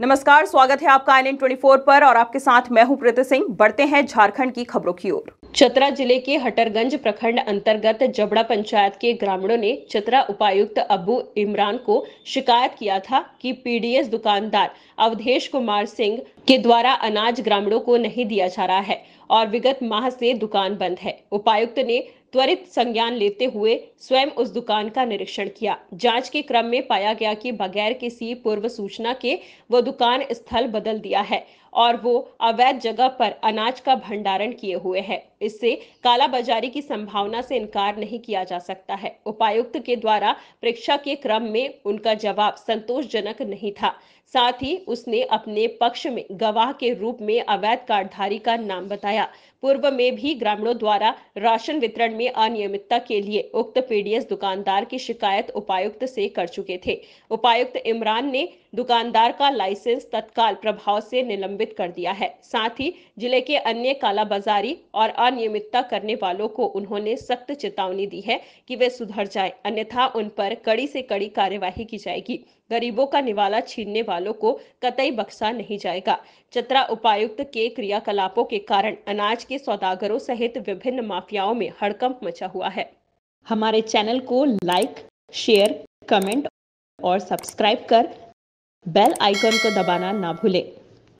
नमस्कार स्वागत है आपका आई एन ट्वेंटी पर और आपके साथ मैं हूं प्रीति सिंह बढ़ते हैं झारखंड की खबरों की ओर चतरा जिले के हटरगंज प्रखंड अंतर्गत जबड़ा पंचायत के ग्रामीणों ने चतरा उपायुक्त अबू इमरान को शिकायत किया था कि पीडीएस दुकानदार अवधेश कुमार सिंह के द्वारा अनाज ग्रामीणों को नहीं दिया जा रहा है और विगत माह से दुकान बंद है उपायुक्त ने त्वरित संज्ञान लेते हुए स्वयं उस दुकान का निरीक्षण किया जांच के क्रम में पाया गया कि बगैर किसी पूर्व सूचना के वो दुकान स्थल बदल दिया है और वो अवैध जगह पर अनाज का भंडारण किए हुए है इससे कालाबाजारी की संभावना से इनकार नहीं किया जा सकता है उपायुक्त के द्वारा परीक्षा के क्रम में उनका जवाब संतोषजनक नहीं था साथ ही उसने अपने पक्ष में गवाह के रूप में अवैध कार्डधारी का नाम बताया बताया पूर्व में भी ग्रामीणों द्वारा राशन वितरण में अनियमितता के लिए उक्त पीडीएस दुकानदार की शिकायत उपायुक्त से कर चुके थे उपायुक्त इमरान ने दुकानदार का लाइसेंस तत्काल प्रभाव से निलंबित कर दिया है साथ ही जिले के अन्य कालाबाजारी और अनियमितता करने वालों को उन्होंने सख्त चेतावनी दी है कि वे सुधर जाए अन्यथा उन पर कड़ी से कड़ी कार्यवाही की जाएगी गरीबों का निवाला छीनने वालों को कतई बख्शा नहीं जाएगा चतरा उपायुक्त के क्रियाकलापों के कारण अनाज के सौदागरों सहित विभिन्न माफियाओं में हड़कंप मचा हुआ है हमारे चैनल को लाइक शेयर कमेंट और सब्सक्राइब कर बेल आइकन को दबाना ना भूलें